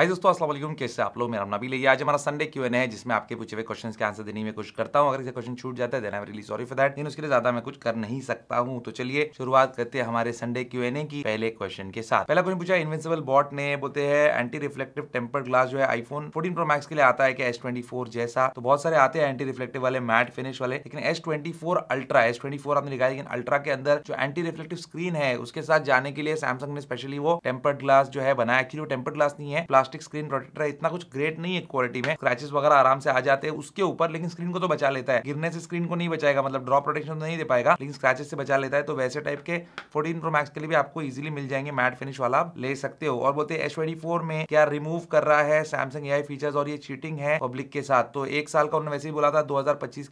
हाय दोस्तों असलम कैसे आप लोग मेरा नाम लिया आज हमारा संडे क्यों है जिसमें आपके पूछे हुए क्वेश्चन के आंसर देने में कुछ करता हूँ अगर इसे क्वेश्चन छूट जाता है then I sorry for that लेकिन उसके लिए ज्यादा मैं कुछ कर नहीं सकता हूँ तो चलिए शुरुआत करते हैं हमारे संडे क्यू एन की पहले क्वेश्चन के साथ पहला क्वेश्चन पूछा इन्वेंसिबल बॉट ने बोलते हैं एंटी रिफ्लेक्टिव टेम्पर ग्लास जो है आईफोन फोर्टीन प्रो मैक्स के लिए आता है कि एस ट्वेंटी फोर जैसा तो बहुत सारे आते हैं एंटी रिफ्लेक्टिव वाले मैट फिनिश वाले लेकिन S twenty four ultra S twenty four आपने लिखा है लेकिन अल्ट्रा के अंदर जो एंटी रिफ्लेक्टिव स्क्रीन है उसके साथ जाने के लिए सैमसंग ने स्पेशली वो टेम्पर्ड ग्लास जो है बनाया एक्चुअली वो टेम्पर्ड ग्लास नहीं है प्लास्ट प्लास्टिक स्क्रीन प्रोटेक्टर है इतना कुछ ग्रेट नहीं है क्वालिटी में क्रैचेस वगैरह आराम से आ जाते हैं उसके ऊपर लेकिन स्क्रीन को तो बचा लेता है गिरने से स्क्रीन को नहीं बचाएगा मतलब ड्रॉप प्रोटेक्शन तो नहीं दे पाएगा लेकिन स्क्रैचेस से बचा लेता है तो वैसे टाइप के फोर्टीन प्रो मैक्स के लिए भी आपको इजिली मिल जाएंगे मैट फिनिश वाला आप ले सकते हो और बोलते हैं ट्वेंटी में क्या रिमूव कर रहा है सैमसंग ए फीचर्स और ये चीटिंग है पब्लिक के साथ तो एक साल का उन्होंने वैसे ही बोला था दो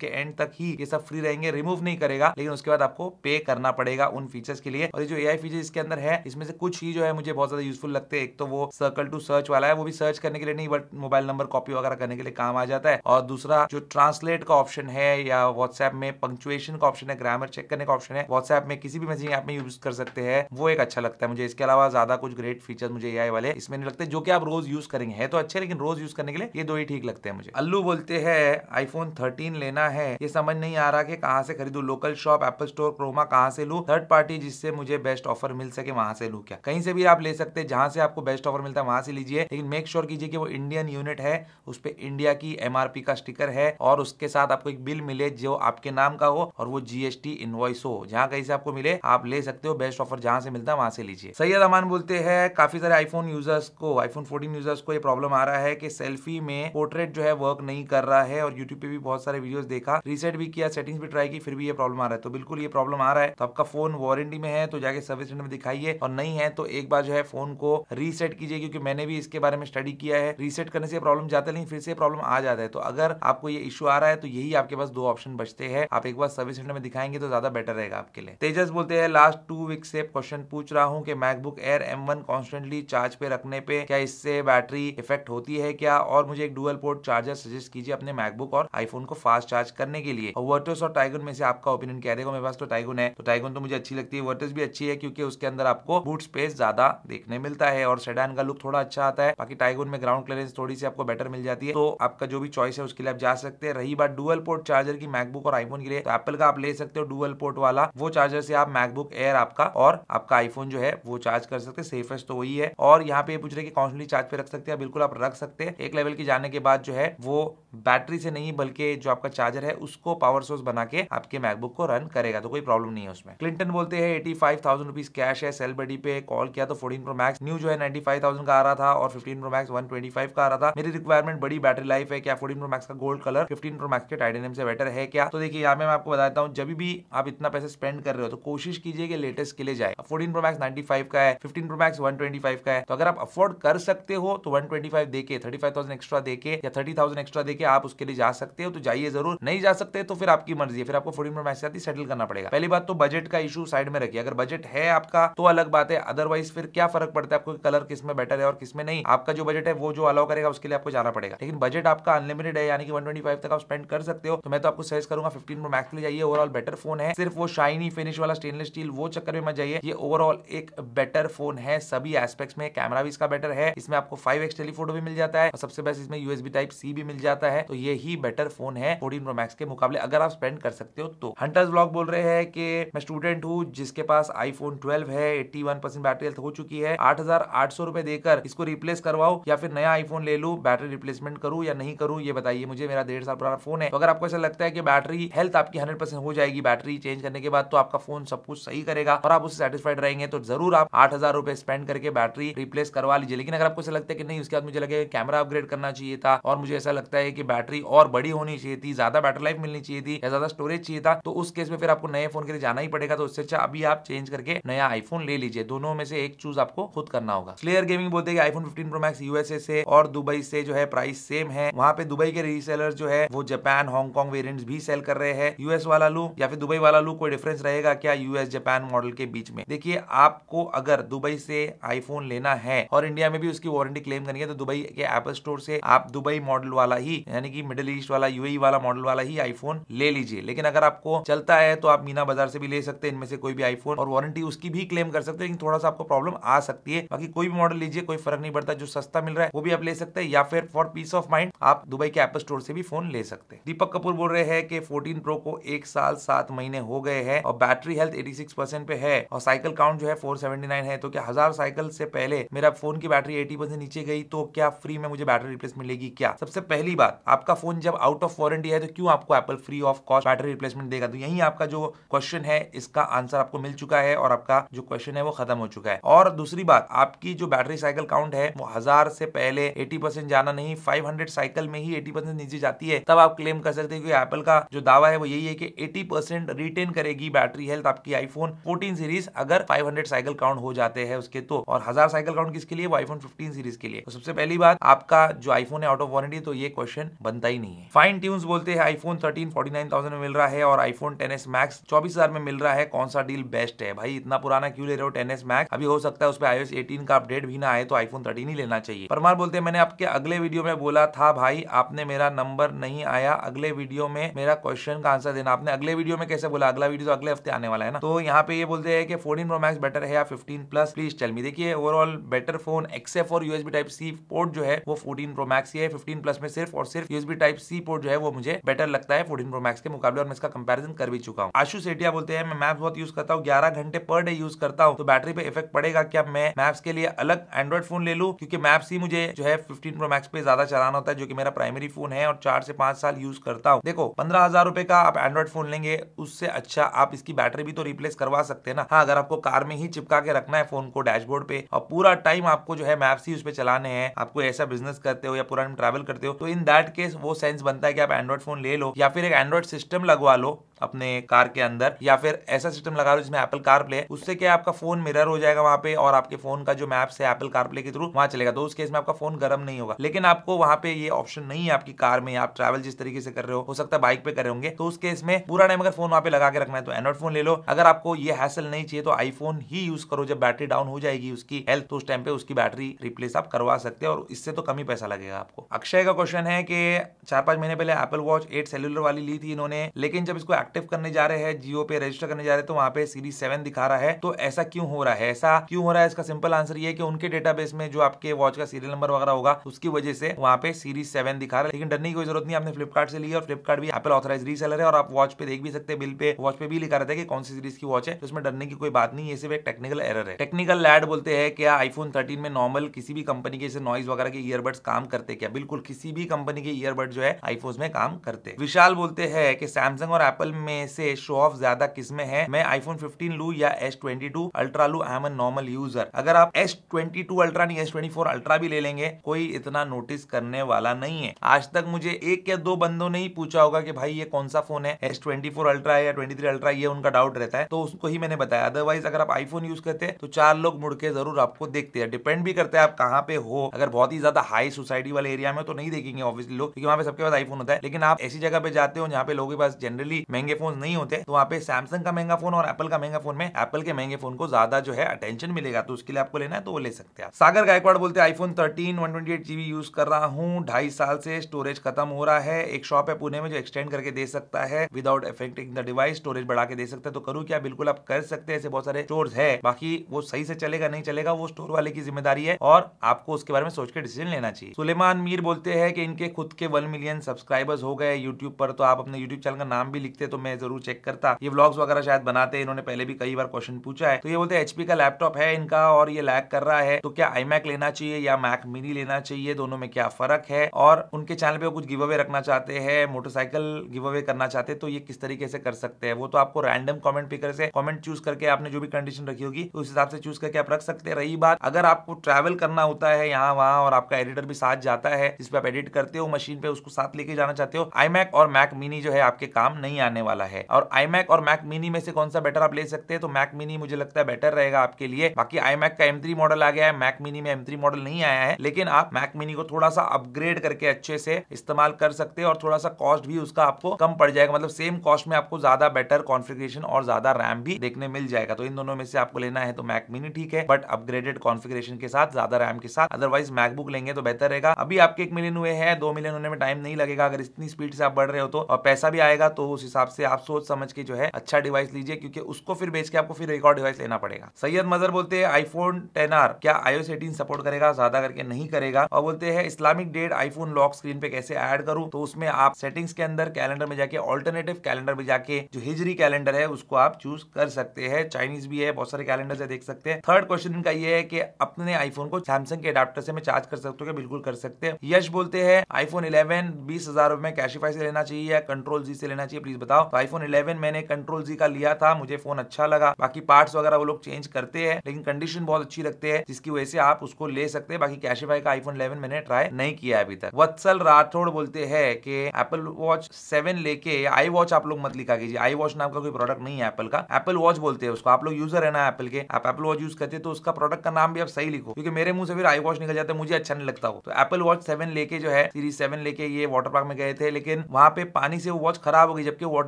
के एंड तक ही ये सब फ्री रहेंगे रिमूव नहीं करेगा लेकिन उसके बाद आपको पे करना पड़ेगा उन फीचर्स के लिए और ये जो ए फीचर्स इसके अंदर है इसमें से कुछ ही जो है मुझे बहुत ज्यादा यूजफुल लगते हैं एक तो वो सर्कल टू सर्च वाला है वो भी सर्च करने के लिए नहीं बट मोबाइल नंबर कॉपी वगैरह करने के लिए काम आ जाता है और दूसरा जो ट्रांसलेट का ऑप्शन है या व्हाट्सएप में पंक्चुएशन का ऑप्शन है ग्रामर चेक करने का ऑप्शन है व्हाट्सएप में किसी भी मैसेजिंग ऐप में यूज कर सकते हैं वो एक अच्छा लगता है मुझे इसके अलावा ज्यादा कुछ ग्रेट फीचर मुझे ए वाले इसमें नहीं लगते जो कि आप रोज यूज करेंगे है तो अच्छे लेकिन रोज यूज करने के लिए ये दो ही ठीक लगते हैं मुझे अल्लू बोलते हैं आईफोन थर्टीन लेना है ये समझ नहीं आ रहा कि कहाँ से खरीदू local shop Apple store Croma कहाँ से लू थर्ड पार्टी जिससे मुझे बेस्ट ऑफर मिल सके वहां से लू क्या कहीं से भी आप ले सकते हैं जहां से आपको बेस्ट ऑफर मिलता है वहां से लीजिए लेकिन मेक श्योर कीजिए कि वो इंडियन यूनिट है उस पर इंडिया की एमआरपी का स्टिकर है और उसके साथ आपको एक बिल मिले जो आपके नाम का हो और वो जीएसटी इनवॉइस हो जहां कहीं से आपको मिले आप ले सकते हो बेस्ट ऑफर जहां से मिलता है वहां से लीजिए सैयद अमान बोलते हैं काफी सारे आईफोन यूजर्स को आईफोन फोर्टीन यूजर्स को ये प्रॉब्लम आ रहा है कि सेल्फी में पोर्ट्रेट जो है वर्क नहीं कर रहा है और यूट्यूब पे भी बहुत सारे वीडियोस देखा रीसेट भी किया सेटिंग्स भी ट्राई की फिर भी ये प्रॉब्लम आ रहा है तो बिल्कुल ये प्रॉब्लम आ रहा है तो आपका फोन वारंटी में है तो जाके सर्विस सेंटर में दिखाइए और नहीं है तो एक बार जो है फोन को रीसेट कीजिए क्योंकि मैंने भी इसके इसके बारे में स्टडी किया है रीसेट करने से प्रॉब्लम जाता नहीं फिर से प्रॉब्लम आ जाता है तो अगर आपको ये इशू आ रहा है तो यही आपके पास दो ऑप्शन बचते हैं आप एक बार सर्विस सेंटर में दिखाएंगे तो ज्यादा बेटर रहेगा आपके लिए तेजस बोलते हैं लास्ट टू वीक से क्वेश्चन पूछ रहा हूँ कि MacBook Air M one constantly charge पे रखने पे क्या इससे बैटरी इफेक्ट होती है क्या और मुझे एक डुअल पोर्ट चार्जर सजेस्ट कीजिए अपने मैकबुक और आईफोन को फास्ट चार्ज करने के लिए और वर्टस और टाइगन में से आपका ओपिनियन क्या रहेगा मेरे पास तो टाइगन है तो टाइगन तो मुझे अच्छी लगती है वर्टस भी अच्छी है क्योंकि उसके अंदर आपको बूट स्पेस ज्यादा देखने मिलता है और सेडान का लुक थोड़ा अच्छा आता है है बाकी टाइगोन में ग्राउंड क्लियरेंस थोड़ी सी आपको बेटर मिल जाती है तो आपका जो भी चॉइस है उसके लिए आप जा सकते हैं रही बात डुअल पोर्ट चार्जर की मैकबुक और आईफोन के लिए तो एप्पल का आप ले सकते हो डुअल पोर्ट वाला वो चार्जर से आप मैकबुक एयर आपका और आपका आईफोन जो है वो चार्ज कर सकते हैं सेफेस्ट तो वही है और यहाँ पे पूछ रहे कि कॉन्स्टेंटली चार्ज पे रख सकते हैं बिल्कुल आप रख सकते हैं एक लेवल की जाने के बाद जो है वो बैटरी से नहीं बल्कि जो आपका चार्जर है उसको पावर सोर्स बना के आपके मैकबुक को रन करेगा तो कोई प्रॉब्लम नहीं है उसमें क्लिंटन बोलते हैं eighty five thousand rupees cash है सेल बडी पे कॉल किया तो फोर्टीन प्रो मैक्स न्यू जो है नाइन्टी फाइव थाउजेंड का आ रहा था और fifteen Pro Max one twenty five का आ रहा था मेरी रिक्वायरमेंट बड़ी बैटरी लाइफ है क्या फोर्टीन प्रो मैक्स का gold colour fifteen Pro Max के टाइटेनियम से बेटर है क्या तो देखिए यहाँ मैं आपको बताता हूँ जब भी आप इतना पैसे स्पेंड कर रहे हो तो कोशिश कीजिए कि लेटेस्ट के लिए जाए fourteen Pro Max ninety five का है fifteen Pro Max one twenty five का है तो अगर आप अफोर्ड कर सकते हो तो वन ट्वेंटी फाइव देखे थर्टी फाइव थाउजेंड एक्स्ट्रा देखे या थर्टी थाउजेंड एक्स्ट्रा देके आप उसके लिए जा सकते हो तो जाइए जरूर नहीं जा सकते तो फिर आपकी मर्जी है फिर आपको फोर्टीन प्रो मैक्स साथ ही सेटल करना पड़ेगा पहली बात तो बजट का इशू साइड में रखिए अगर बजट है आपका तो अलग बात है अदरवाइज फिर क्या फर्क पड़ता है आपको कलर किस में बेटर है और किस में नहीं आपका जो बजट है वो जो अलाउ करेगा उसके लिए आपको जाना पड़ेगा लेकिन बजट आपका अनलिमिटेड है यानी कि 125 तक आप स्पेंड कर सकते हो तो मैं तो आपको सजेस्ट करूंगा 15 प्रो मैक्स ले जाइए ओवरऑल बेटर फोन है सिर्फ वो शाइनी फिनिश वाला स्टेनलेस स्टील वो चक्कर में मत जाइए ये ओवरऑल एक बेटर फोन है सभी एस्पेक्ट्स में कैमरा भी इसका बेटर है इसमें आपको फाइव एक्स टेलीफोटो भी मिल जाता है सबसे बेस्ट इसमें यूएसबी टाइप सी भी मिल जाता है तो ये ही बेटर फोन है फोर्टीन प्रो मैक्स के मुकाबले अगर आप स्पेंड कर सकते हो तो हंटर्स ब्लॉग बोल रहे हैं कि मैं स्टूडेंट हूँ जिसके पास आईफोन ट्वेल्व है eighty one percent battery health हो चुकी है आठ हजार आठ सौ रुपए देकर इसको रिप्लेस रिप्लेस करवाओ या फिर नया आईफोन ले लू बैटरी रिप्लेसमेंट करूँ या नहीं करूँ ये बताइए मुझे मेरा डेढ़ साल पुराना फोन है तो अगर आपको ऐसा लगता है कि बैटरी हेल्थ आपकी हंड्रेड हो जाएगी बैटरी चेंज करने के बाद तो आपका फोन सब कुछ सही करेगा और आप उससे सेटिस्फाइड रहेंगे तो जरूर आप आठ हजार रुपए स्पेंड करके बैटरी रिप्लेस करवा लीजिए लेकिन अगर आपको ऐसा लगता है कि नहीं उसके बाद मुझे लगे कैमरा अपग्रेड करना चाहिए था और मुझे ऐसा लगता है कि बैटरी और बड़ी होनी चाहिए थी ज्यादा बैटरी लाइफ मिलनी चाहिए थी या ज्यादा स्टोरेज चाहिए था तो उस केस में फिर आपको नए फोन के लिए जाना ही पड़ेगा तो उससे अच्छा अभी आप चेंज करके नया आईफोन ले लीजिए दोनों में से एक चूज आपको खुद करना होगा क्लियर गेमिंग बोलते हैं iPhone thirteen Pro Max USA से और दुबई से जो है प्राइस सेम है वहाँ पे दुबई के रीसेलर जो है वो जापान हांगकॉन्ग वेरियंट भी सेल कर रहे हैं यूएस वाला लू या फिर दुबई वाला लू कोई डिफरेंस रहेगा क्या यूएस जापान मॉडल के बीच में देखिए आपको अगर दुबई से आईफोन लेना है और इंडिया में भी उसकी वारंटी क्लेम करनी है तो दुबई के एपल स्टोर से आप दुबई मॉडल वाला ही यानी कि मिडिल ईस्ट वाला यू e वाला मॉडल वाला ही आईफोन ले लीजिए लेकिन अगर आपको चलता है तो आप मीना बाजार से भी ले सकते हैं इनमें से कोई भी आईफोन और वारंटी उसकी भी क्लेम कर सकते हैं लेकिन थोड़ा सा आपको प्रॉब्लम आ सकती है बाकी कोई भी मॉडल लीजिए कोई फर्क नहीं पड़ता जो सस्ता मिल रहा है वो भी आप ले सकते हैं या फिर फॉर पीस ऑफ माइंड आप दुबई के एप्पल स्टोर से भी फोन ले सकते हैं दीपक कपूर बोल रहे हैं कि 14 प्रो को एक साल सात महीने हो गए हैं और बैटरी हेल्थ 86 परसेंट पे है और साइकिल काउंट जो है 479 है तो क्या हजार साइकिल से पहले मेरा फोन की बैटरी एटी परसेंट नीचे गई तो क्या फ्री में मुझे बैटरी रिप्लेस मिलेगी क्या सबसे पहली बात आपका फोन जब आउट ऑफ वारंटी है तो क्यों आपको Apple free of cost battery replacement देगा तो यही आपका जो क्वेश्चन है इसका आंसर आपको मिल चुका है और आपका जो क्वेश्चन है वो खत्म हो चुका है और दूसरी बात आपकी जो बैटरी साइकिल काउंट है हजार से पहले एटी परसेंट जाना नहीं फाइव हंड्रेड साइकिल में ही एटी परसेंट नीचे जाती है तब आप क्लेम कर सकते हैं क्योंकि एप्पल का जो दावा है वो यही है कि एटी परसेंट रिटेन करेगी बैटरी हेल्थ आपकी आईफोन फोर्टीन सीरीज अगर फाइव हंड्रेड साइकिल काउंट हो जाते हैं उसके तो और हजार साइकिल काउंट किसके लिए वो आईफोन फिफ्टीन सीरीज के लिए तो सबसे पहली बात आपका जो आईफोन है आउट ऑफ वारंटी तो ये क्वेश्चन बनता ही नहीं है फाइन ट्यून्स बोलते हैं iPhone thirteen forty nine thousand में मिल रहा है और आईफोन टेन एस मैक्स चौबीस हजार में मिल रहा है कौन सा डील बेस्ट है भाई इतना पुराना क्यों ले रहे हो टेन एस मैक्स अभी हो सकता है उस पर आईओएस एटीन का अपडेट भी ना आए तो आईफोन थर्टीन नहीं लेना चाहिए परमार बोलते मैंने आपके अगले वीडियो में बोला था भाई आपने मेरा नंबर नहीं आया अगले वीडियो में मेरा क्वेश्चन का आंसर देना आपने अगले वीडियो में कैसे बोला अगला वीडियो तो अगले हफ्ते आने वाला है ना तो यहाँ पे ये बोलते हैं कि फोर्टीन प्रो मैक्स बेटर है या fifteen plus please tell me देखिए overall better phone except for USB type C port जो है वो फोर्टीन प्रो मैक्स ही है फिफ्टीन प्लस में सिर्फ और सिर्फ यूएसबी टाइप सी पोर्ट जो है वो मुझे बेटर लगता है फोर्टीन प्रो मैक्स के मुकाबले और मैं इसका कंपेरिजन कर भी चुका हूँ आशु सेटिया बोलते हैं मैं मैप्स बहुत यूज करता हूँ ग्यारह घंटे पर डे यूज करता हूँ तो बैटरी पे इफेक्ट पड़ेगा क्या मैं मैप्स के लिए अलग एंड्रॉइड फोन ले लू क्योंकि मैप्स ही मुझे जो है फिफ्टीन प्रो मैक्स पे ज्यादा चलाना होता है जो कि मेरा प्राइमरी फोन है और चार से पांच साल यूज करता हूँ देखो पंद्रह हजार रुपए का आप एंड्रॉइड फोन लेंगे उससे अच्छा आप इसकी बैटरी भी तो रिप्लेस करवा सकते हैं ना हाँ अगर आपको कार में ही चिपका के रखना है फोन को डैशबोर्ड पे और पूरा टाइम आपको जो है मैप्स ही उस पर चलाने हैं आपको ऐसा बिजनेस करते हो या पूरा ट्रैवल करते हो तो इन दैट केस वो सेंस बनता है कि आप एंड्रॉइड फोन ले लो या फिर एक एंड्रॉइड सिस्टम लगवा लो अपने कार के अंदर या फिर ऐसा सिस्टम लगा लो जिसमें एप्पल कार प्ले उससे क्या आपका फोन मिरर हो जाएगा वहां पे और आपके फोन का जो मैप्स है एप्पल कार प्ले के थ्रू वहां चलेगा तो उस केस में आपका फोन गर्म नहीं होगा लेकिन आपको वहां पे ये ऑप्शन नहीं है आपकी कार में आप ट्रैवल जिस तरीके से कर रहे हो हो सकता है बाइक पे कर रहे होंगे तो उस केस में पूरा टाइम अगर फोन वहां पे लगा के रखना है तो एंड्रॉइड फोन ले लो अगर आपको ये हैसल नहीं चाहिए तो आईफोन ही यूज करो जब बैटरी डाउन हो जाएगी उसकी हेल्थ उस टाइम पे उसकी बैटरी रिप्लेस आप करवा सकते हैं और इससे तो कम ही पैसा लगेगा आपको अक्षय का क्वेश्चन है कि चार पांच महीने पहले एप्पल वॉच एट सेलुलर वाली ली थी इन्होंने लेकिन जब इसको एक्टिव करने जा रहे हैं जियो पे रजिस्टर करने जा रहे हैं तो वहां पे सीरीज सेवन दिखा रहा है तो ऐसा क्यों हो रहा है ऐसा क्यों हो रहा है इसका सिंपल आंसर ये कि उनके डेटाबेस में जो आपके वॉच का सीरियल नंबर वगैरह होगा उसकी वजह से वहां पे सीरीज सेवन दिखा रहा है लेकिन डरने की कोई जरूरत नहीं आपने फ्लिपकार्ट से लिया और फ्लिपकार्ट भी एपल ऑथराइज रीसेलर है और आप वॉच पे देख भी सकते हैं बिल पे वॉच पे भी लिखा रहता है कि कौन सी सीरीज की वॉच है तो उसमें डरने की कोई बात नहीं है सिर्फ एक टेक्निकल एरर है टेक्निकल लैड बोलते हैं क्या आईफोन थर्टीन में नॉर्मल किसी भी कंपनी के जैसे नॉइज वगैरह के ईयरबड्स काम करते क्या बिल्कुल किसी भी कंपनी के ईयरबड जो है आईफोन में काम करते विशाल बोलते हैं कि सैमसंग और एप्पल में से शो ऑफ ज्यादा किस में है मैं आईफोन 15 लू या एस ट्वेंटी टू अल्ट्रा लू I am a normal user अगर आप एस ट्वेंटी टू अल्ट्रा नहीं एस ट्वेंटी फोर अल्ट्रा भी ले लेंगे कोई इतना नोटिस करने वाला नहीं है आज तक मुझे एक या दो बंदों ने ही पूछा होगा कि भाई ये कौन सा फोन है एस ट्वेंटी फोर अल्ट्रा या ट्वेंटी थ्री अल्ट्रा ये उनका डाउट रहता है तो उसको ही मैंने बताया अदरवाइज अगर आप आईफोन यूज करते हैं तो चार लोग मुड़ के जरूर आपको देखते हैं डिपेंड भी करते हैं आप कहाँ पे हो अगर बहुत ही ज्यादा हाई सोसाइटी वाले एरिया में तो नहीं देखेंगे ऑब्वियसली लोग क्योंकि वहाँ पे सबके पास आईफोन होता है लेकिन आप ऐसी जगह पे जाते हो जहाँ पे लोगों के पास जनरली महंगे महंगे फोन नहीं होते तो वहाँ पे सैमसंग का महंगा फोन और एप्पल का महंगा फोन में एप्पल के महंगे फोन को ज्यादा जो है अटेंशन मिलेगा तो उसके लिए आपको लेना है तो वो ले सकते हैं सागर गायकवाड़ बोलते iPhone thirteen one GB use कर रहा हूँ ढाई साल से स्टोरेज खत्म हो रहा है एक शॉप है पुणे में जो एक्सटेंड करके दे सकता है without affecting the device storage बढ़ा के दे सकते हैं तो करूँ क्या बिल्कुल आप कर सकते हैं ऐसे बहुत सारे स्टोर है बाकी वो सही से चलेगा नहीं चलेगा वो स्टोर वाले की जिम्मेदारी है और आपको उसके बारे में सोच के डिसीजन लेना चाहिए सुलेमान मीर बोलते हैं कि इनके खुद के वन मिलियन सब्सक्राइबर्स हो गए यूट्यूब पर तो आप अपने यूट्यूब चैनल का नाम भी लिखते तो तो मैं जरूर चेक करता ये ब्लॉग्स वगैरह शायद बनाते हैं इन्होंने पहले भी कई बार क्वेश्चन पूछा है तो ये बोलते हैं एचपी का लैपटॉप है इनका और ये लैक कर रहा है तो क्या आई लेना चाहिए या मैक मिनी लेना चाहिए दोनों में क्या फर्क है और उनके चैनल पे कुछ गिव अवे रखना चाहते हैं मोटरसाइकिल गिव अवे करना चाहते हैं तो ये किस तरीके से कर सकते हैं वो तो आपको रैंडम कॉमेंट पिकर से कॉमेंट चूज करके आपने जो भी कंडीशन रखी होगी तो उस हिसाब से चूज करके आप रख सकते हैं रही बात अगर आपको ट्रैवल करना होता है यहाँ वहाँ और आपका एडिटर भी साथ जाता है जिसपे आप एडिट करते हो मशीन पे उसको साथ लेके जाना चाहते हो आई और मैक मिनी जो है आपके काम नहीं आने वाला है और आई और मैक मिनी में से कौन सा बेटर आप ले सकते हैं तो मैक मिनी मुझे लगता है बेटर रहेगा आपके लिए बाकी आई का एम मॉडल आ गया है मैक मिनी में एम मॉडल नहीं आया है लेकिन आप मैक मिनी को थोड़ा सा अपग्रेड करके अच्छे से इस्तेमाल कर सकते हैं और थोड़ा सा कॉस्ट भी उसका आपको कम पड़ जाएगा मतलब सेम कॉस्ट में आपको ज्यादा बेटर कॉन्फ़िगरेशन और ज्यादा रैम भी देखने मिल जाएगा तो इन दोनों में से आपको लेना है तो मैक मिनी ठीक है बट अपग्रेडेड कॉन्फ़िगरेशन के साथ ज्यादा रैम के साथ अदरवाइज मैकबुक लेंगे तो बेहतर रहेगा अभी आपके एक मिलियन हुए हैं दो मिलियन होने में टाइम नहीं लगेगा अगर इतनी स्पीड से आप बढ़ रहे हो तो और पैसा भी आएगा तो उस हिसाब से आप सोच समझ के जो है अच्छा डिवाइस लीजिए क्योंकि उसको फिर बेच के आपको फिर एक और डिवाइस लेना पड़ेगा सैयद मजर बोलते हैं आईफोन टेन आर क्या आईओ एटीन सपोर्ट करेगा ज्यादा करके नहीं करेगा और बोलते हैं Islamic date iPhone lock screen पे कैसे ऐड करूं तो उसमें आप सेटिंग्स के अंदर कैलेंडर में जाके ऑल्टरनेटिव कैलेंडर में जाके जो हिजरी कैलेंडर है उसको आप चूज कर सकते हैं चाइनीज भी है बहुत सारे कैलेंडर देख सकते हैं थर्ड क्वेश्चन इनका ये है कि अपने आईफोन को सैमसंग के अडाप्टर से मैं चार्ज कर सकते हो बिल्कुल कर सकते हैं यश बोलते हैं आईफोन इलेवन बीस हजार रुपए में कैशिफाई से लेना चाहिए या कंट्रोल जी से लेना चाहिए प्लीज बताओ बताओ तो आईफोन इलेवन मैंने कंट्रोल जी का लिया था मुझे फोन अच्छा लगा बाकी पार्ट्स वगैरह वो लोग चेंज करते हैं लेकिन कंडीशन बहुत अच्छी रखते हैं जिसकी वजह से आप उसको ले सकते हैं बाकी कैशेफाई का आईफोन इलेवन मैंने ट्राई नहीं किया अभी तक वत्सल राठौड़ बोलते हैं कि एप्पल वॉच सेवन लेके आई वॉच आप लोग मत लिखा कीजिए आई वॉच नाम का कोई प्रोडक्ट नहीं है एप्पल का एप्पल वॉच बोलते हैं उसको आप लोग यूजर है ना एप्पल के आप एप्पल वॉच यूज करते हैं तो उसका प्रोडक्ट का नाम भी आप सही लिखो क्योंकि मेरे मुंह से फिर आई वॉच निकल जाता है मुझे अच्छा नहीं लगता हो तो एप्पल वॉच सेवन लेके जो है सीरीज सेवन लेके ये वाटर पार्क में गए थे लेकिन वहां पे पानी से वो वॉच खराब हो गई जबकि वाटर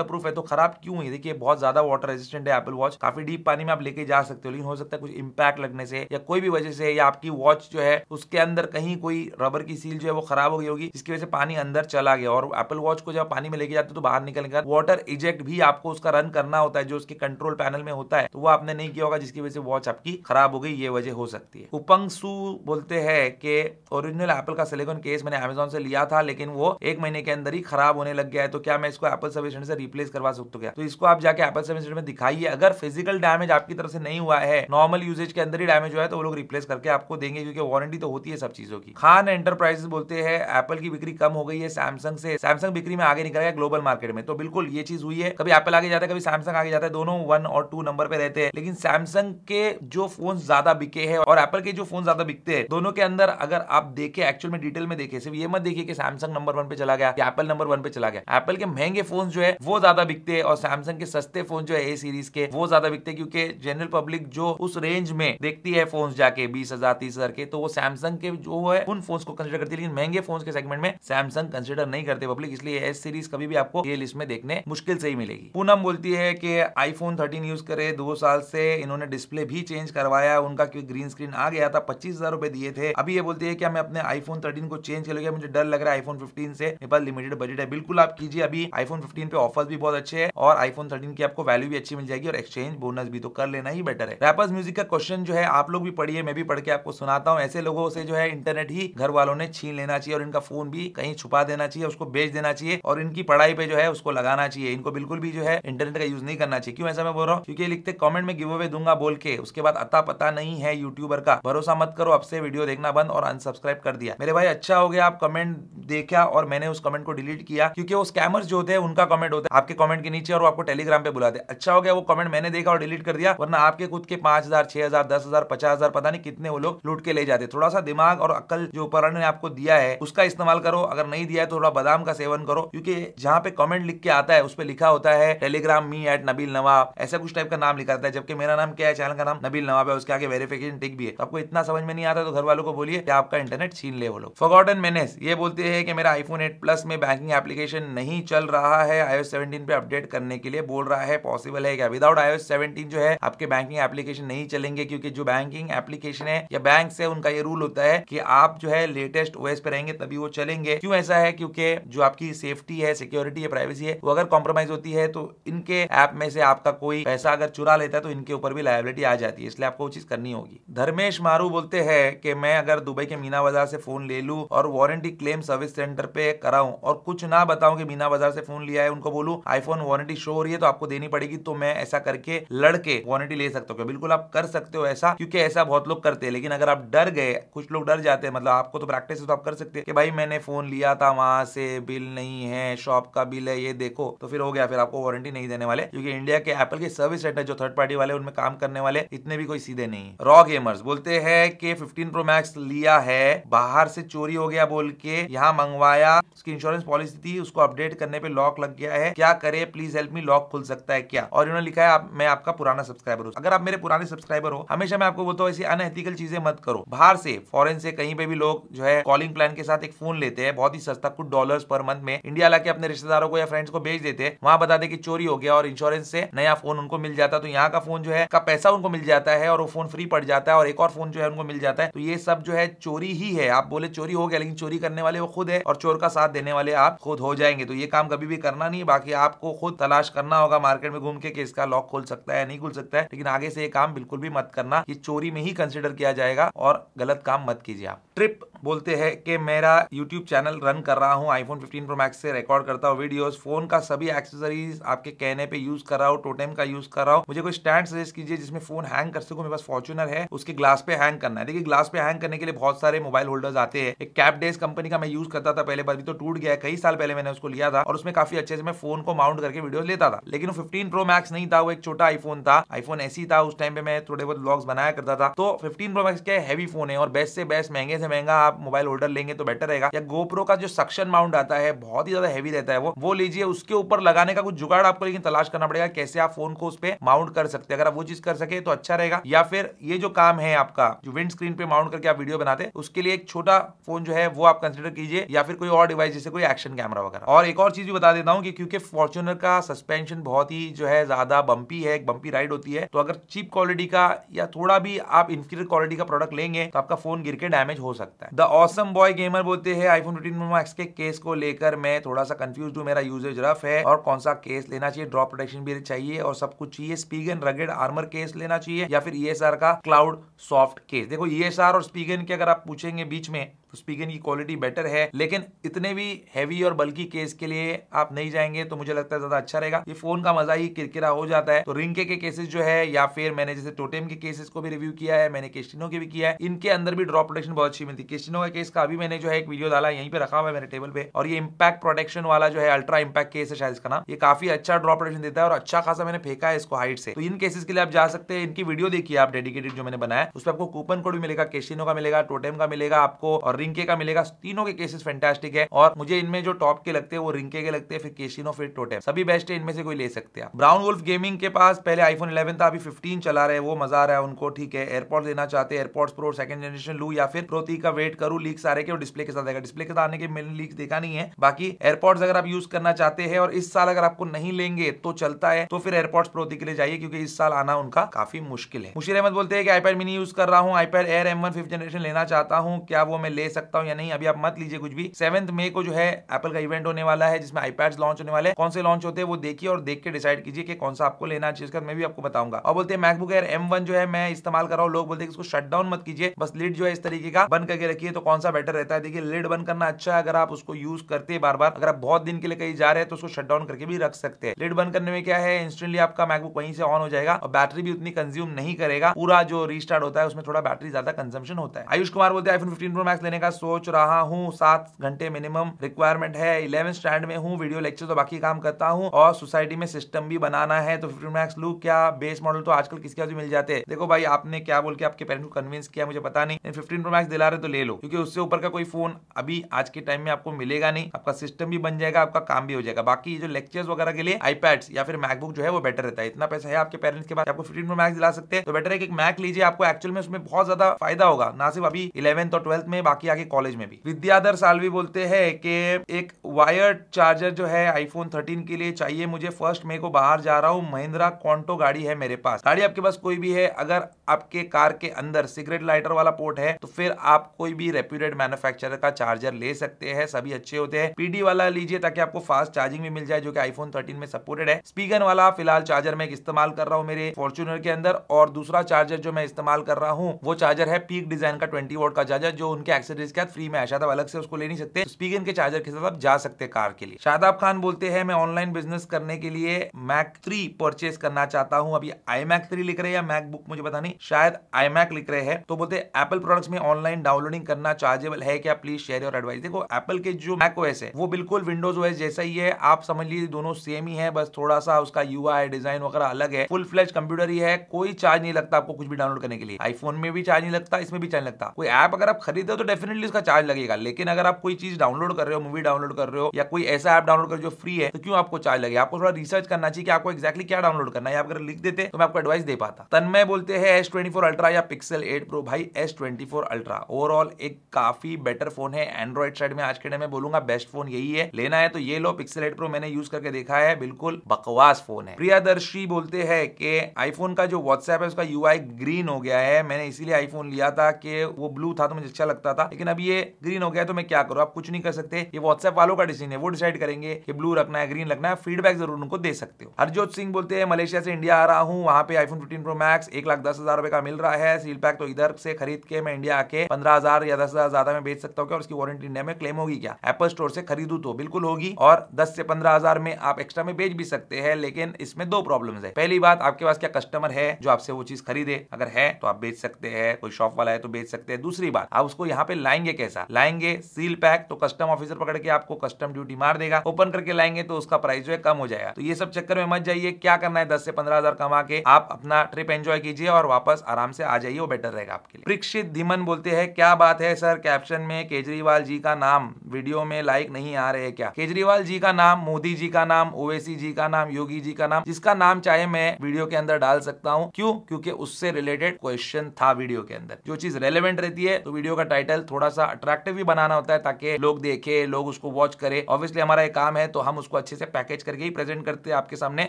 वाटर है तो खराब क्यों है देखिए बहुत ज्यादा वाटर रेजिस्टेंट है एप्पल वॉच काफी डीप पानी में आप लेके जा सकते हो लेकिन हो सकता है कुछ इंपैक्ट लगने से या कोई भी वजह से या आपकी वॉच जो है उसके अंदर कहीं कोई रबर की सील जो है वो खराब हो गई होगी जिसकी वजह से पानी अंदर चला गया और एप्पल वॉच को जब पानी में लेके जाते तो बाहर निकलने का वाटर इजेक्ट भी आपको उसका रन करना होता है जो उसके कंट्रोल पैनल में होता है तो वो आपने नहीं किया होगा जिसकी वजह से वॉच आपकी खराब हो गई ये वजह हो सकती है उपंगसू बोलते हैं कि ओरिजिनल एप्पल का सिलिकॉन केस मैंने अमेजोन से लिया था लेकिन वो एक महीने के अंदर ही खराब होने लग गया है तो क्या मैं इसको एप्पल सर्विस से रिप्लेस करवा सकते हो क्या तो इसको आप जाके एपल सर्विस में दिखाइए अगर फिजिकल डैमेज आपकी तरफ से नहीं हुआ है नॉर्मल यूजेज के अंदर ही डैमेज हुआ है तो वो लोग रिप्लेस करके आपको देंगे क्योंकि वारंटी तो होती है सब चीजों की खान एंटरप्राइजेस बोलते हैं एप्पल की बिक्री कम हो गई है सैमसंग से सैमसंग बिक्री में आगे निकल गया ग्लोबल मार्केट में तो बिल्कुल ये चीज हुई है कभी एप्पल आगे जाता है कभी सैमसंग आगे जाता है दोनों वन और टू नंबर पे रहते हैं लेकिन सैमसंग के जो फोन ज्यादा बिके हैं और एप्पल के जो फोन ज्यादा बिकते हैं दोनों के अंदर अगर आप देखे एक्चुअल में डिटेल में देखे सिर्फ ये मत देखिए कि सैमसंग नंबर वन पे चला गया एप्पल नंबर वन पे चला गया एप्पल के महंगे फोन जो है वो ज्यादा बिकते हैं और सैमसंग के सस्ते फोन जो है ए सीरीज के वो ज्यादा बिकते हैं क्योंकि जनरल पब्लिक जो उस रेंज में देखती है फोन जाके बीस हजार तीस हजार के तो वो सैमसंग के जो है उन फोन को कंसिडर करती है लेकिन महंगे फोन के सेगमेंट में सैमसंग कंसिडर नहीं करते पब्लिक इसलिए एस सीरीज कभी भी आपको ये लिस्ट में देखने मुश्किल से ही मिलेगी पूनम बोलती है कि आईफोन थर्टीन यूज करे दो साल से इन्होंने डिस्प्ले भी चेंज करवाया उनका क्योंकि ग्रीन स्क्रीन आ गया था पच्चीस हजार रुपए दिए थे अभी ये बोलती है कि मैं अपने आईफोन थर्टीन को चेंज कर लिया मुझे डर लग रहा है आईफोन फिफ्टीन से मेरे पास लिमिटेड बजट है बिल्कुल आप कीजिए अभी आईफोन फिफ्टीन पे ऑफर भी बहुत अच्छे हैं और आईफोन थर्टीन की आपको वैल्यू भी अच्छी मिल जाएगी और एक्सचेंज बोनस भी तो कर लेना ही बेटर है रैपर्स म्यूजिक का क्वेश्चन जो है आप लोग भी पढ़िए मैं भी पढ़ के आपको सुनाता हूँ ऐसे लोगों से जो है इंटरनेट ही घर वालों ने छीन लेना चाहिए और इनका फोन भी कहीं छुपा देना चाहिए उसको बेच देना चाहिए और इनकी पढ़ाई पे जो है उसको लगाना चाहिए इनको बिल्कुल भी जो है इंटरनेट का यूज नहीं करना चाहिए क्यों ऐसा मैं बोल रहा हूँ क्योंकि लिखते कॉमेंट में गिव अवे दूंगा बोल के उसके बाद अता पता नहीं है यूट्यूबर का भरोसा मत करो अब से वीडियो देखना बंद और अनसब्सक्राइब कर दिया मेरे भाई अच्छा हो गया आप कमेंट देखा और मैंने उस कमेंट को डिलीट किया क्योंकि वो स्कैमर्स जो होते हैं उनका कमेंट होता है आपके कमेंट के नीचे और वो आपको टेलीग्राम पे बुला दे अच्छा हो गया वो कमेंट मैंने देखा और डिलीट कर दिया वरना आपके खुद के पांच हजार छह हजार दस हजार पचास हजार पता नहीं कितने वो लोग लूट के ले जाते थोड़ा सा दिमाग और अक्ल जो उपकरण ने आपको दिया है उसका इस्तेमाल करो अगर नहीं दिया है तो थोड़ा बादाम का सेवन करो क्योंकि जहाँ पे कॉमेंट लिख के आता है उस पर लिखा होता है Telegram me at Nabeel Nawab ऐसा कुछ टाइप का नाम लिखा रहता है जबकि मेरा नाम क्या है चैनल का नाम नबील नवाब है उसके आगे वेरिफिकेशन टिक भी है तो आपको इतना समझ में नहीं आता तो घर वालों को बोलिए कि आपका इंटरनेट छीन ले वो लोग फॉगॉटन मेनेस ये बोलते हैं कि मेरा आईफोन एट प्लस में बैंकिंग एप्लीकेशन नहीं चल रहा है आई सेवनटीन पे अपडेट करने के लिए बोल रहा है पॉसिबल है क्या विदाउट आईओएस सेवनटीन जो है आपके बैंकिंग एप्लीकेशन नहीं चलेंगे क्योंकि जो बैंकिंग एप्लीकेशन है या बैंक है उनका ये रूल होता है कि आप जो है लेटेस्ट ओएस पे रहेंगे तभी वो चलेंगे क्यों ऐसा है क्योंकि जो आपकी सेफ्टी है सिक्योरिटी है प्राइवेसी है वो अगर कॉम्प्रोमाइज होती है तो इनके ऐप में से आपका कोई पैसा अगर चुरा लेता है तो इनके ऊपर भी लाइबिलिटी आ जाती है इसलिए आपको वो चीज करनी होगी धर्मेश मारू बोलते हैं कि मैं अगर दुबई के मीना बाजार से फोन ले लूँ और वारंटी क्लेम सर्विस सेंटर पे कराऊं और कुछ ना बताऊं कि मीना बाजार से फोन लिया है उनको बोलू आईफोन वारंटी शो हो रही है तो आपको देनी पड़ेगी तो मैं ऐसा करके लड़के वारंटी ले सकता हूँ बिल्कुल आप कर सकते हो ऐसा क्योंकि ऐसा बहुत लोग करते हैं लेकिन अगर आप डर गए कुछ लोग डर जाते हैं मतलब आपको तो प्रैक्टिस है तो आप कर सकते हैं कि भाई मैंने फोन लिया था वहां से बिल नहीं है शॉप का बिल है ये देखो तो फिर हो गया फिर आपको वारंटी नहीं देने वाले क्योंकि इंडिया के एप्पल के सर्विस सेंटर जो थर्ड पार्टी वाले उनमें काम करने वाले इतने भी कोई सीधे नहीं रॉ गेमर्स बोलते हैं कि 15 प्रो मैक्स लिया है बाहर से चोरी हो गया बोल के यहाँ मंगवाया उसकी इंश्योरेंस पॉलिसी थी उसको अपडेट करने पे लॉक लग गया है क्या करे प्लीज हेल्प मी लॉक खुल सकता है क्या और इन्होंने लिखा है आप, मैं आपका पुराना सब्सक्राइबर हूँ अगर आप मेरे पुराने सब्सक्राइबर हो हमेशा मैं आपको बोलता हूँ ऐसी अनएथिकल चीजें मत करो बाहर से फॉरन से कहीं पे भी लोग जो है कॉलिंग प्लान के साथ एक फोन लेते हैं बहुत ही सस्ता कुछ डॉलर पर मंथ में इंडिया लाके अपने रिश्तेदारों को या फ्रेंड्स को भेज देते हैं वहां बता दे की चोरी हो गया और इंश्योरेंस से नया फोन उनको मिल जाता तो यहाँ का फोन जो है का पैसा उनको मिल जाता है और वो फोन फ्री पड़ जाता है और एक और फोन जो है उनको मिल जाता है तो ये सब जो है चोरी ही है आप बोले चोरी हो गया लेकिन चोरी करने वाले वो खुद है और चोर का साथ देने वाले आप खुद हो जाएंगे तो ये काम कभी भी करना नहीं बाकी कि आपको खुद तलाश करना होगा मार्केट में घूम के कि इसका लॉक खोल सकता है नहीं खुल सकता है लेकिन आगे से ये काम बिल्कुल भी मत करना ये चोरी में ही कंसिडर किया जाएगा और गलत काम मत कीजिए आप ट्रिप बोलते हैं कि मेरा यूट्यूब चैनल रन कर रहा हूँ आईफोन 15 प्रो मैक्स से रिकॉर्ड करता हूँ वीडियोस फोन का सभी एक्सेसरीज आपके कहने पे यूज कर रहा हूँ टोटेम का यूज कर रहा हूँ मुझे कोई स्टैंड सजेस्ट कीजिए जिसमें फोन हैंग कर सकूँ मेरे पास फॉर्चुनर है उसके ग्लास पे हैंग करना है देखिए ग्लास पे हैंग करने के लिए बहुत सारे मोबाइल होल्डर्स आते हैं एक कैप कंपनी का मैं यूज करता था पहले बार भी तो टूट गया कई साल पहले मैंने उसको लिया था और उसमें काफी अच्छे से मैं फोन को माउंट करके वीडियो लेता था लेकिन वो फिफ्टीन प्रो मैक्स नहीं था वो एक छोटा आईफोन था आईफोन ऐसी था उस टाइम पे मैं थोड़े बहुत ब्लॉग्स बनाया करता था तो फिफ्टीन प्रो मैक्स क्या हैवी फोन है और बेस्ट से बेस्ट महंगे से महंगा आप मोबाइल होल्डर लेंगे तो बेटर रहेगा या गोप्रो का जो सक्शन माउंट आता है बहुत ही ज्यादा हैवी रहता है वो वो लीजिए उसके ऊपर लगाने का कुछ जुगाड़ आपको लेकिन तलाश करना पड़ेगा कैसे आप फोन को उस पर माउंट कर सकते हैं अगर आप वो चीज कर सके तो अच्छा रहेगा या फिर ये जो काम है आपका जो विंड स्क्रीन पे माउंट करके आप वीडियो बनाते उसके लिए एक छोटा फोन जो है वो आप कंसिडर कीजिए या फिर कोई और डिवाइस जैसे कोई एक्शन कैमरा वगैरह और एक और चीज भी बता देता हूँ कि क्योंकि फॉर्चुनर का सस्पेंशन बहुत ही जो है ज्यादा बम्पी है एक बम्पी राइड होती है तो अगर चीप क्वालिटी का या थोड़ा भी आप इंफीरियर क्वालिटी का प्रोडक्ट लेंगे तो आपका फोन गिर के डैमेज हो सकता है द ऑसम बॉय गेमर बोलते हैं आईफोन फिफ्टीन प्रो मैक्स के केस को लेकर मैं थोड़ा सा कंफ्यूज हूँ मेरा यूजेज रफ है और कौन सा केस लेना चाहिए ड्रॉप प्रोटेक्शन भी चाहिए और सब कुछ चाहिए स्पीगन रगेड आर्मर केस लेना चाहिए या फिर ई e का क्लाउड सॉफ्ट केस देखो ई e और स्पीगन के अगर आप पूछेंगे बीच में स्पीकर की क्वालिटी बेटर है लेकिन इतने भी हैवी और बल्कि केस के लिए आप नहीं जाएंगे तो मुझे लगता है ज्यादा अच्छा रहेगा ये फोन का मजा ही किरकिरा हो जाता है तो रिंके के केसेस जो है या फिर मैंने जैसे टोटेम के केसेस को भी रिव्यू किया है मैंने केस्टिनो के भी किया है इनके अंदर भी ड्रॉप प्रोटेक्शन बहुत अच्छी मिलती है केस्टिनो का केस का अभी मैंने जो है एक वीडियो डाला यहीं पर रखा हुआ है मेरे टेबल पे और ये इम्पैक्ट प्रोटेक्शन वाला जो है अल्ट्रा इम्पैक्ट केस है शायद इसका नाम ये काफी अच्छा ड्रॉप प्रोटेक्शन देता है और अच्छा खासा मैंने फेंका है इसको हाइट से तो इन केसेस के लिए आप जा सकते हैं इनकी वीडियो देखिए आप डेडिकेटेड जो मैंने बनाया उस पर आपको कूपन कोड भी मिलेगा केस्टिनो का मिलेगा टोटेम का मिलेगा आपको और रिंके का मिलेगा तीनों के केसेस फैंटास्टिक है और मुझे इनमें जो टॉप के लगते हैं वो रिंके के लगते हैं फिर केसिनो फिर टोटे सभी बेस्ट है इनमें से कोई ले सकते हैं ब्राउन वुल्फ गेमिंग के पास पहले आईफोन इलेवन था अभी फिफ्टीन चला रहे वो मजा आ रहा है उनको ठीक है एयरपोर्ट देना चाहते हैं एयरपोर्ट प्रो सेकंड जनरेशन लू या फिर प्रोति का वेट करू लीक सारे के और डिस्प्ले के साथ आएगा डिस्प्ले के साथ आने के मैंने लीक देखा नहीं है बाकी एयरपोर्ट्स अगर आप यूज करना चाहते हैं और इस साल अगर आपको नहीं लेंगे तो चलता है तो फिर एयरपोर्ट्स प्रोति के लिए जाइए क्योंकि इस साल आना उनका काफी मुश्किल है मुशीर अहमद बोलते हैं कि आईपैड मिनी यूज कर रहा हूँ iPad Air M one fifth generation लेना चाहता हूँ क्या वो मैं ले सकता हूँ या नहीं अभी आप मत लीजिए कुछ भी सेवंथ मे को जो है एपल का इवेंट होने वाला है जिसमें आईपैड लॉन्च होने वाले कौन से लॉन्च होते हैं वो देखिए और देख के डिसाइड कीजिए कि कौन सा आपको लेना चाहिए उसका मैं भी आपको बताऊंगा और बोलते हैं मैकबुक एयर एम जो है मैं इस्तेमाल कर रहा हूँ लोग बोलते हैं इसको शट डाउन मत कीजिए बस लिड जो है इस तरीके का बंद करके रखिए तो कौन सा बेटर रहता है देखिए लिड बंद करना अच्छा है अगर आप उसको यूज करते हैं बार बार अगर आप बहुत दिन के लिए कहीं जा रहे हैं तो उसको शट डाउन करके भी रख सकते हैं लिड बंद करने में क्या है इंस्टेंटली आपका मैकबुक वहीं से ऑन हो जाएगा और बैटरी भी उतनी कंज्यूम नहीं करेगा पूरा जो रिस्टार्ट होता है उसमें थोड़ा बैटरी ज्यादा कंजम्पन होता है आयुष कुमार बोलते हैं आईफोन फिफ्टीन प्रो मैक्स लेने करने का सोच रहा हूँ सात घंटे मिनिमम रिक्वायरमेंट है इलेवन स्टैंड में हूँ वीडियो लेक्चर तो बाकी काम करता हूँ और सोसाइटी में सिस्टम भी बनाना है तो फिफ्टी मैक्स लू क्या बेस मॉडल तो आजकल किसके पास मिल जाते हैं देखो भाई आपने क्या बोल के आपके पेरेंट्स को कन्विंस किया मुझे पता नहीं फिफ्टीन प्रो मैक्स दिला रहे तो ले लो क्योंकि उससे ऊपर का कोई फोन अभी आज के टाइम में आपको मिलेगा नहीं आपका सिस्टम भी बन जाएगा आपका काम भी हो जाएगा बाकी जो लेक्चर्स वगैरह के लिए आईपैड या फिर मैकबुक जो है वो बेटर रहता है इतना पैसा है आपके पेरेंट्स के पास आपको फिफ्टीन प्रो मैक्स दिला सकते हैं तो बेटर है कि मैक लीजिए आपको एक्चुअल में उसमें बहुत ज्यादा फायदा होगा ना सिर्फ अभी इलेवंथ और ट्वेल्थ में बाकी कि आगे कॉलेज में भी विद्याधर सालवी बोलते हैं कि एक वायर चार्जर जो है आईफोन 13 के लिए चाहिए मुझे फर्स्ट मई को बाहर जा रहा हूँ महिंद्रा कॉन्टो गाड़ी है मेरे पास गाड़ी आपके पास कोई भी है अगर आपके कार के अंदर सिगरेट लाइटर वाला पोर्ट है तो फिर आप कोई भी रेप्यूटेड मैन्युफैक्चरर का चार्जर ले सकते हैं सभी अच्छे होते हैं पीडी वाला लीजिए ताकि आपको फास्ट चार्जिंग भी मिल जाए जो कि आईफोन थर्टीन में सपोर्टेड है स्पीकर वाला फिलहाल चार्जर मैं इस्तेमाल कर रहा हूँ मेरे फॉर्चुनर के अंदर और दूसरा चार्जर जो मैं इस्तेमाल कर रहा हूँ वो चार्जर है पीक डिजाइन का ट्वेंटी वोट का चार्जर जो उनके एक्सीडेंट सीरीज के साथ फ्री में है शायद अलग से उसको ले नहीं सकते स्पीक इन के चार्जर के साथ आप जा सकते हैं कार के लिए शादाब खान बोलते हैं मैं ऑनलाइन बिजनेस करने के लिए मैक थ्री परचेस करना चाहता हूँ अभी आई मैक थ्री लिख रहे हैं या मैकबुक मुझे पता नहीं शायद आई मैक लिख रहे हैं तो बोलते हैं एप्पल प्रोडक्ट्स में ऑनलाइन डाउनलोडिंग करना चार्जेबल है क्या प्लीज शेयर और एडवाइस देखो एप्पल के जो मैक ओएस है वो बिल्कुल विंडोज ओएस जैसा ही है आप समझ लीजिए दोनों सेम ही है बस थोड़ा सा उसका यूआई डिजाइन वगैरह अलग है फुल फ्लेज कंप्यूटर ही है कोई चार्ज नहीं लगता आपको कुछ भी डाउनलोड करने के लिए आईफोन में भी चार्ज नहीं लगता इसमें भी चार्ज लगता कोई ऐप अगर आप खरीदे तो डेफिनेट डेफिनेटली उसका चार्ज लगेगा लेकिन अगर आप कोई चीज डाउनलोड कर रहे हो मूवी डाउनलोड कर रहे हो या कोई ऐसा ऐप डाउनलोड कर जो फ्री है तो क्यों आपको चार्ज लगे आपको थोड़ा रिसर्च करना चाहिए कि आपको एक्जैक्टली क्या डाउनलोड करना है अगर लिख देते तो मैं आपको एडवाइस दे पाता तन्मय बोलते हैं एस ट्वेंटी फोर अल्ट्रा या पिक्सल एट प्रो भाई S twenty four Ultra overall एक काफी बेटर फोन है एंड्रॉइड साइड में आज के टाइम में बोलूंगा बेस्ट फोन यही है लेना है तो ये लो पिक्सल एट प्रो मैंने यूज करके देखा है बिल्कुल बकवास फोन है प्रियादर्शी बोलते हैं कि आईफोन का जो व्हाट्सएप है उसका यूआई ग्रीन हो गया है मैंने इसीलिए आईफोन लिया था कि वो ब्लू था तो मुझे अच्छा लगता था लेकिन अब ये ग्रीन हो गया तो मैं क्या करूँ आप कुछ नहीं कर सकते ये व्हाट्सएप वालों का डिसीजन है वो डिसाइड करेंगे कि ब्लू रखना है ग्रीन रखना है फीडबैक जरूर उनको दे सकते हो हरजोत सिंह बोलते हैं मलेशिया से इंडिया आ रहा हूँ वहाँ पे आईफोन फिफ्टीन प्रो मैक्स एक लाख दस हजार रुपए का मिल रहा है सील पैक तो इधर से खरीद के मैं इंडिया आके पंद्रह हजार या दस हजार ज्यादा में बेच सकता हूँ और उसकी वारंटी इंडिया में क्लेम होगी क्या एप्पल स्टोर से खरीदू तो बिल्कुल होगी और दस से पंद्रह हजार में आप एक्स्ट्रा में बेच भी सकते हैं लेकिन इसमें दो प्रॉब्लम है पहली बात आपके पास क्या कस्टमर है जो आपसे वो चीज खरीदे अगर है तो आप बेच सकते हैं कोई शॉप वाला है तो बेच सकते हैं दूसरी बात आप उसको यहाँ पे लाएंगे कैसा लाएंगे सील पैक तो कस्टम ऑफिसर पकड़ के आपको कस्टम ड्यूटी मार देगा ओपन करके लाएंगे तो उसका प्राइस जो है कम हो जाएगा तो ये सब चक्कर में मत जाइए क्या करना है दस से पंद्रह हजार कमा के आप अपना ट्रिप एंजॉय कीजिए और वापस आराम से आ जाइए वो बेटर रहेगा आपके लिए परीक्षित धीमन बोलते हैं क्या बात है सर कैप्शन में केजरीवाल जी का नाम वीडियो में लाइक नहीं आ रहे क्या केजरीवाल जी का नाम मोदी जी का नाम ओवैसी जी का नाम योगी जी का नाम जिसका नाम चाहे मैं वीडियो के अंदर डाल सकता हूँ क्यों क्योंकि उससे रिलेटेड क्वेश्चन था वीडियो के अंदर जो चीज रेलिवेंट रहती है तो वीडियो का टाइटल थोड़ा सा अट्रैक्टिव भी बनाना होता है ताकि लोग देखे लोग उसको वॉच करे ऑब्वियसली हमारा एक काम है तो हम उसको अच्छे से पैकेज करके ही प्रेजेंट करते हैं आपके सामने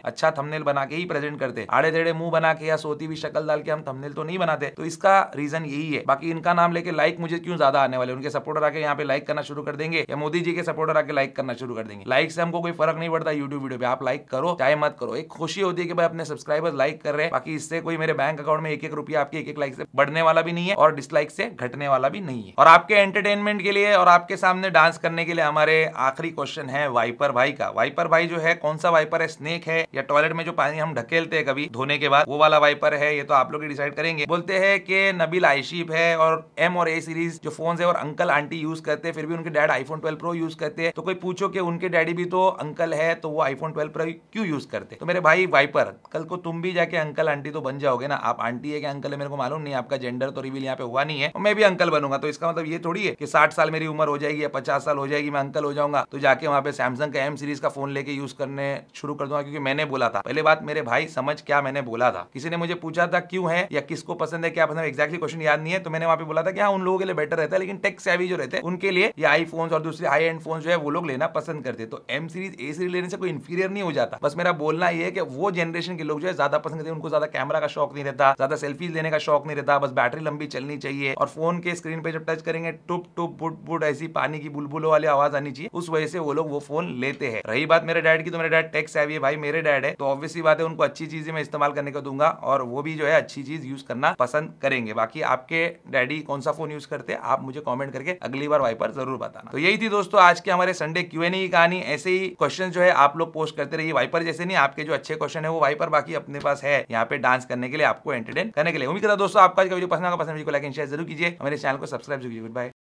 अच्छा थमनेल बना के ही प्रेजेंट करते आड़े टेढ़े मुंह बना के या सोती भी शक्ल डाल के हम थमनेल तो नहीं बनाते तो इसका रीजन यही है बाकी इनका नाम लेके लाइक मुझे क्यों ज्यादा आने वाले उनके सपोर्टर आके यहाँ पे लाइक करना शुरू कर देंगे या मोदी जी के सपोर्टर आके लाइक करना शुरू कर देंगे लाइक से हमको कोई फर्क नहीं पड़ता यूट्यूब वीडियो पे आप लाइक करो चाहे मत करो एक खुशी होती है कि भाई अपने सब्सक्राइबर्स लाइक कर रहे हैं बाकी इससे कोई मेरे बैंक अकाउंट में एक एक रुपया आपके एक एक लाइक से बढ़ने वाला भी नहीं है और डिसलाइक से घटने वाला भी नहीं है और आपके एंटरटेनमेंट के लिए और आपके सामने डांस करने के लिए हमारे आखिरी क्वेश्चन है वाइपर भाई का वाइपर भाई जो है कौन सा वाइपर है स्नेक है या टॉयलेट में जो पानी हम ढकेलते हैं कभी धोने के बाद वो वाला वाइपर है ये तो आप लोग डिसाइड करेंगे बोलते हैं कि नबील आयशीब है और एम और ए सीरीज जो फोन है और अंकल आंटी यूज करते हैं फिर भी उनके dad iPhone twelve Pro use करते हैं तो कोई पूछो कि उनके डैडी भी तो अंकल है तो वो आईफोन ट्वेल्व प्रो क्यों यूज करते तो मेरे भाई वाइपर कल को तुम भी जाके अंकल आंटी तो बन जाओगे ना आप आंटी है कि अंकल है मेरे को मालूम नहीं आपका जेंडर तो रिविल यहाँ पे हुआ नहीं है मैं भी अंकल बनूंगा तो इसका मतलब मतलब ये थोड़ी है कि साठ साल मेरी उम्र हो जाएगी या पचास साल हो जाएगी मैं अंकल हो जाऊंगा तो जाके वहाँ पे सैमसंग का एम सीरीज का फोन लेके यूज करने शुरू कर दूंगा क्योंकि मैंने बोला था पहले बात मेरे भाई समझ क्या मैंने बोला था किसी ने मुझे पूछा था क्यों है या किसको पसंद है क्या पसंद है एक्जैक्टली क्वेश्चन याद नहीं है तो मैंने वहाँ पे बोला था कि हाँ उन लोगों के लिए बेटर रहता है लेकिन टेक्स हैवी जो रहते हैं उनके लिए ये आईफोन और दूसरे हाई एंड फोन जो है वो लोग लेना पसंद करते तो एम सीरीज ए सीरीज लेने से कोई इन्फीरियर नहीं हो जाता बस मेरा बोलना ये है कि वो जनरेशन के लोग जो है ज्यादा पसंद करते हैं उनको ज्यादा कैमरा का शौक नहीं रहता ज्यादा सेल्फीज लेने का शौक नहीं रहता बस बैटरी लंबी चलनी चाहिए और फोन के स्क्रीन पे जब टच करेंगे टुप टुप बुट बुट ऐसी पानी की बुलबुलों वाली आवाज आनी चाहिए उस वजह से वो लोग वो फोन लेते हैं रही बात मेरे डैड की तो मेरे डैड टेक्स है भाई मेरे डैड है तो ऑब्वियसली बात है उनको अच्छी चीजें मैं इस्तेमाल करने को दूंगा और वो भी जो है अच्छी चीज यूज करना पसंद करेंगे बाकी आपके डैडी कौन सा फोन यूज करते हैं आप मुझे कॉमेंट करके अगली बार वाई जरूर बताना तो यही थी दोस्तों आज के हमारे संडे क्यू एन की कहानी ऐसे ही क्वेश्चन जो है आप लोग पोस्ट करते रहिए वाइपर जैसे नहीं आपके जो अच्छे क्वेश्चन है वो वाइपर बाकी अपने पास है यहाँ पे डांस करने के लिए आपको एंटरटेन करने के लिए उम्मीद करता दोस्तों आपका वीडियो पसंद आगा पसंद को लाइक एंड शेयर जरूर कीजिए हमारे चैनल को सब्सक्राइब जरूर you goodbye